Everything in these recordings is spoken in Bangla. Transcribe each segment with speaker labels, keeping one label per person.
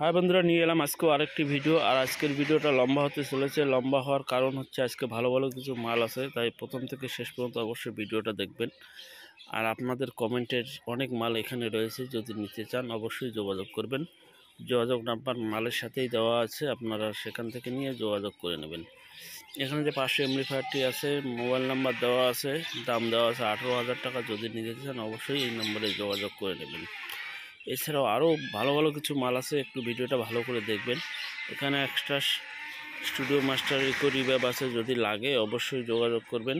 Speaker 1: হ্যাঁ বন্ধুরা নিয়ে এলাম আজকেও আরেকটি ভিডিও আর আজকের ভিডিওটা লম্বা হতে চলেছে লম্বা হওয়ার কারণ হচ্ছে আজকে ভালো ভালো কিছু মাল আছে তাই প্রথম থেকে শেষ পর্যন্ত অবশ্যই ভিডিওটা দেখবেন আর আপনাদের কমেন্টের অনেক মাল এখানে রয়েছে যদি নিতে চান অবশ্যই যোগাযোগ করবেন যোগাযোগ নাম্বার মালের সাথেই দেওয়া আছে আপনারা সেখান থেকে নিয়ে যোগাযোগ করে নেবেন এখানে যে পাঁচশো এমনিফায়ারটি আছে মোবাইল নাম্বার দেওয়া আছে দাম দেওয়া আছে আঠেরো হাজার টাকা যদি নিতে চান অবশ্যই এই নম্বরে যোগাযোগ করে নেবেন এছাড়াও আরও ভালো ভালো কিছু মাল আছে একটু ভিডিওটা ভালো করে দেখবেন এখানে extra studio master recording reverb আছে যদি লাগে অবশ্যই যোগাযোগ করবেন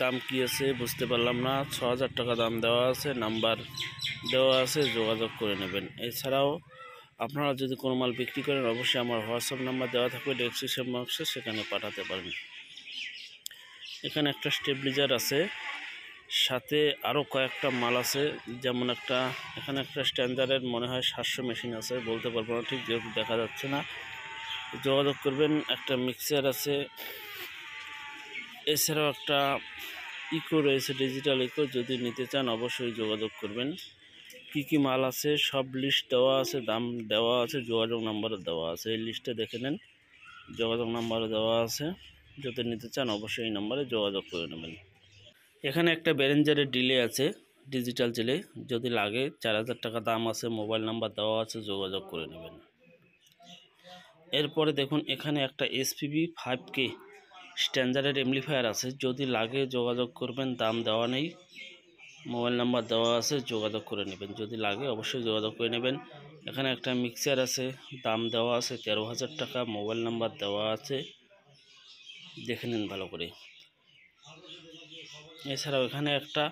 Speaker 1: দাম কি আছে বুঝতে পারলাম না ছ হাজার টাকা দাম দেওয়া আছে নাম্বার দেওয়া আছে যোগাযোগ করে নেবেন এছাড়াও আপনারা যদি কোনো মাল বিক্রি করেন অবশ্যই আমার হোয়াটসঅ্যাপ নাম্বার দেওয়া থাকবে ডেসক্রিপশন বক্সে সেখানে পাঠাতে পারেন এখানে একটা স্টেবিলাইজার আছে সাথে আরও কয়েকটা মাল আছে যেমন একটা এখানে একটা স্ট্যান্ডার্ডের মনে হয় সাতশো মেশিন আছে বলতে পারবো না ঠিক যেহেতু দেখা যাচ্ছে না যোগাযোগ করবেন একটা মিক্সার আছে এছাড়াও একটা ইকো রয়েছে ডিজিটাল ইকো যদি নিতে চান অবশ্যই যোগাযোগ করবেন কি কি মাল আছে সব লিস্ট দেওয়া আছে দাম দেওয়া আছে যোগাযোগ নাম্বারও দেওয়া আছে এই লিস্টে দেখে নেন যোগাযোগ নাম্বারও দেওয়া আছে যদি নিতে চান অবশ্যই এই নাম্বারে যোগাযোগ করে নেবেন এখানে একটা ব্যারেঞ্জারের ডিলে আছে ডিজিটাল জেলে যদি লাগে চার হাজার টাকা দাম আছে মোবাইল নাম্বার দেওয়া আছে যোগাযোগ করে নেবেন এরপরে দেখুন এখানে একটা এসপিবি ফাইভ কে স্ট্যান্ডার্ডের এমপ্লিফায়ার আছে যদি লাগে যোগাযোগ করবেন দাম দেওয়া নেই মোবাইল নাম্বার দেওয়া আছে যোগাযোগ করে নেবেন যদি লাগে অবশ্যই যোগাযোগ করে নেবেন এখানে একটা মিক্সার আছে দাম দেওয়া আছে তেরো হাজার টাকা মোবাইল নাম্বার দেওয়া আছে দেখে নিন ভালো করে এছাড়াও এখানে একটা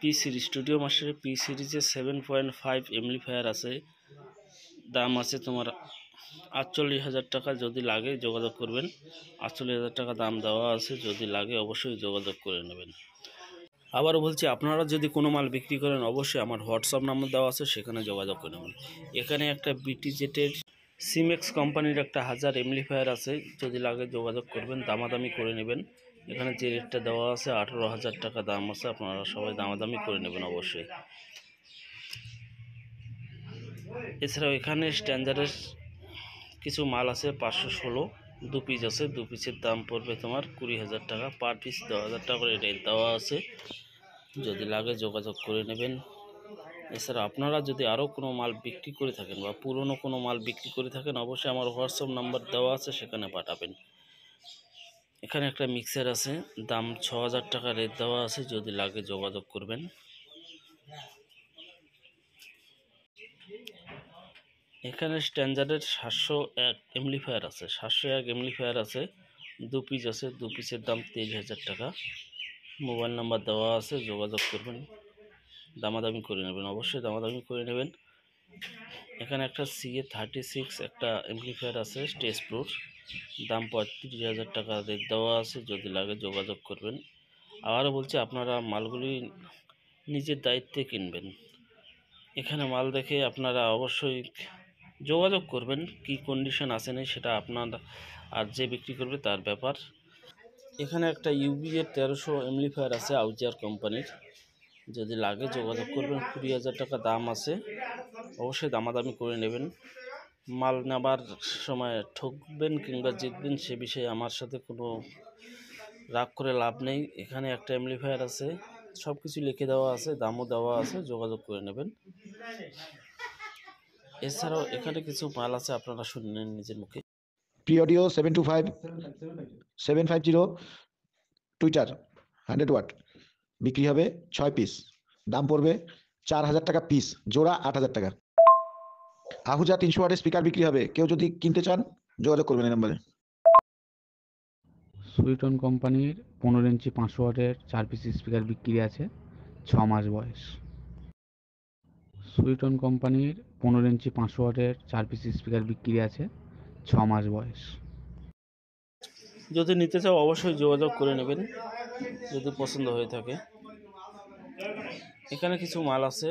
Speaker 1: পি সিরিজ স্টুডিও মাস্টারে পি সিরিজের সেভেন পয়েন্ট ফাইভ এমলিফায়ার আছে দাম আছে তোমার আটচল্লিশ হাজার টাকা যদি লাগে যোগাযোগ করবেন আটচল্লিশ হাজার টাকা দাম দেওয়া আছে যদি লাগে অবশ্যই যোগাযোগ করে নেবেন আবারও বলছি আপনারা যদি কোনো মাল বিক্রি করেন অবশ্যই আমার হোয়াটসঅ্যাপ নাম্বার দেওয়া আছে সেখানে যোগাযোগ করে নেবেন এখানে একটা বিটিজেটের সিমেক্স কোম্পানির একটা হাজার এমলিফায়ার আছে যদি লাগে যোগাযোগ করবেন দামাদামি করে নেবেন এখানে যে রেটটা দেওয়া আছে আঠেরো হাজার টাকা দাম আছে আপনারা সবাই দামাদামি করে নেবেন অবশ্যই এছাড়াও এখানে স্ট্যান্ডার্ডের কিছু মাল আছে পাঁচশো ষোলো দু পিস আছে দু পিসের দাম পড়বে তোমার কুড়ি হাজার টাকা পার পিস দশ হাজার টাকা করে রেট দেওয়া আছে যদি লাগে যোগাযোগ করে নেবেন এছাড়া আপনারা যদি আরও কোনো মাল বিক্রি করে থাকেন বা পুরনো কোনো মাল বিক্রি করে থাকেন অবশ্যই আমার হোয়াটসঅ্যাপ নাম্বার দেওয়া আছে সেখানে পাঠাবেন এখানে একটা মিক্সার আছে দাম ছ হাজার টাকা রেট দেওয়া আছে যদি লাগে যোগাযোগ করবেন এখানে স্ট্যান্ডার্ডের সাতশো এক এমলিফায়ার আছে সাতশো এক এমলিফায়ার আছে দু পিস আছে দু পিসের দাম তেইশ হাজার টাকা মোবাইল নাম্বার দেওয়া আছে যোগাযোগ করবেন দামাদামি করে নেবেন অবশ্যই দামাদামি করে নেবেন এখানে একটা সিএ থার্টি সিক্স একটা এমপ্লিফায়ার আছে স্টেজ প্রুর দাম পঁয়ত্রিশ হাজার টাকা দেওয়া আছে যদি লাগে যোগাযোগ করবেন আবারও বলছি আপনারা মালগুলি নিজের দায়িত্বে কিনবেন এখানে মাল দেখে আপনারা অবশ্যই যোগাযোগ করবেন কি কন্ডিশন আছে না সেটা আপনার আর যে বিক্রি করবে তার ব্যাপার এখানে একটা ইউবিএর তেরোশো এমপ্লিফায়ার আছে আউজিয়ার কোম্পানির যদি লাগে যোগাযোগ করবেন কুড়ি হাজার টাকা দাম আছে অবশ্যই দামাদামি করে নেবেন মাল নেবার সময় ঠকবেন কিংবা জিতবেন সে বিষয়ে আমার সাথে কোনো রাগ করে লাভ নেই এখানে একটা অ্যামলিফায়ার আছে সব কিছু লিখে দেওয়া আছে দামও দেওয়া আছে যোগাযোগ করে নেবেন এছাড়াও এখানে কিছু মাল আছে আপনারা শুনে নেন নিজের মুখে প্রিয়ডিও seven two five seven five zero tweeter hundred watt বিক্রি হবে ছয় পিস দাম পড়বে চার হাজার টাকা পিস জোড়া আট হাজার টাকা আহুজা তিনশো ওয়াটের স্পিকার বিক্রি হবে কেউ যদি কিনতে চান যোগাযোগ করবেন এই নাম্বারে সুইটন কোম্পানির পনেরো ইঞ্চি পাঁচশো ওয়াটের চার পিস স্পিকার বিক্রি আছে ছ মাস বয়স সুইটন কোম্পানির পনেরো ইঞ্চি পাঁচশো ওয়াটের চার পিস স্পিকার বিক্রি আছে ছ মাস বয়স যদি নিতে চাও অবশ্যই যোগাযোগ করে নেবেন যদি পছন্দ হয়ে থাকে এখানে কিছু মাল আছে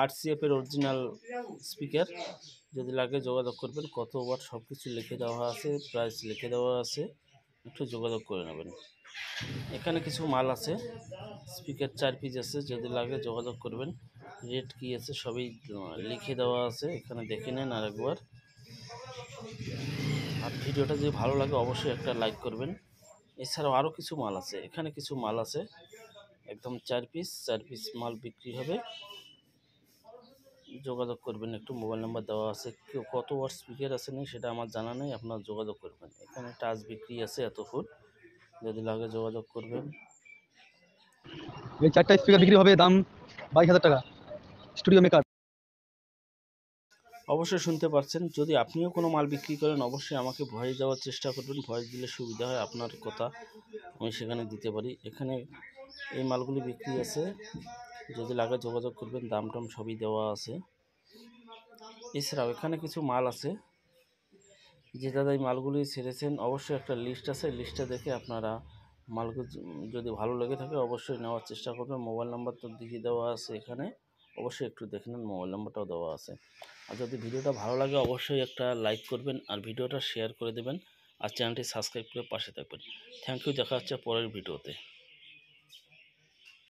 Speaker 1: আর সি এর অরিজিনাল স্পিকার যদি লাগে যোগাযোগ করবেন কত ওয়াট সব কিছু লিখে দেওয়া আছে প্রাইস লিখে দেওয়া আছে একটু যোগাযোগ করে নেবেন এখানে কিছু মাল আছে স্পিকার চার পিস আছে যদি লাগে যোগাযোগ করবেন রেট কী আছে সবই লিখে দেওয়া আছে এখানে দেখে নেন আর একবার আর ভিডিওটা যদি ভালো লাগে অবশ্যই একটা লাইক করবেন এছাড়াও আরও কিছু মাল আছে এখানে কিছু মাল আছে একদম চার পিস চার পিস মাল বিক্রি হবে যোগাযোগ করবেন একটু মোবাইল নাম্বার দেওয়া আছে কেউ কত ওয়াট স্পিকার আছে নি সেটা আমার জানা নেই আপনারা যোগাযোগ করবেন এখানে টাচ বিক্রি আছে এত ফুল যদি লাগে যোগাযোগ করবেন এই চারটা স্পিকার বিক্রি হবে দাম বাইশ হাজার টাকা স্টুডিও মেকার অবশ্যই শুনতে পারছেন যদি আপনিও কোনো মাল বিক্রি করেন অবশ্যই আমাকে ভয়েস দেওয়ার চেষ্টা করবেন ভয়েস দিলে সুবিধা হয় আপনার কথা আমি সেখানে দিতে পারি এখানে এই মালগুলি বিক্রি আছে যদি লাগে যোগাযোগ করবেন দাম টাম সবই দেওয়া আছে এছাড়াও এখানে কিছু মাল আছে যে দাদা এই মালগুলি ছেড়েছেন অবশ্যই একটা লিস্ট আছে লিস্টটা দেখে আপনারা মালগুলি যদি ভালো লেগে থাকে অবশ্যই নেওয়ার চেষ্টা করবেন মোবাইল নাম্বার তো দিয়ে দেওয়া আছে এখানে অবশ্যই একটু দেখে নেন মোবাইল নাম্বারটাও দেওয়া আছে আর যদি ভিডিওটা ভালো লাগে অবশ্যই একটা লাইক করবেন আর ভিডিওটা শেয়ার করে দেবেন আর চ্যানেলটি সাবস্ক্রাইব করে পাশে থাকবেন থ্যাংক ইউ দেখা হচ্ছে পরের ভিডিওতে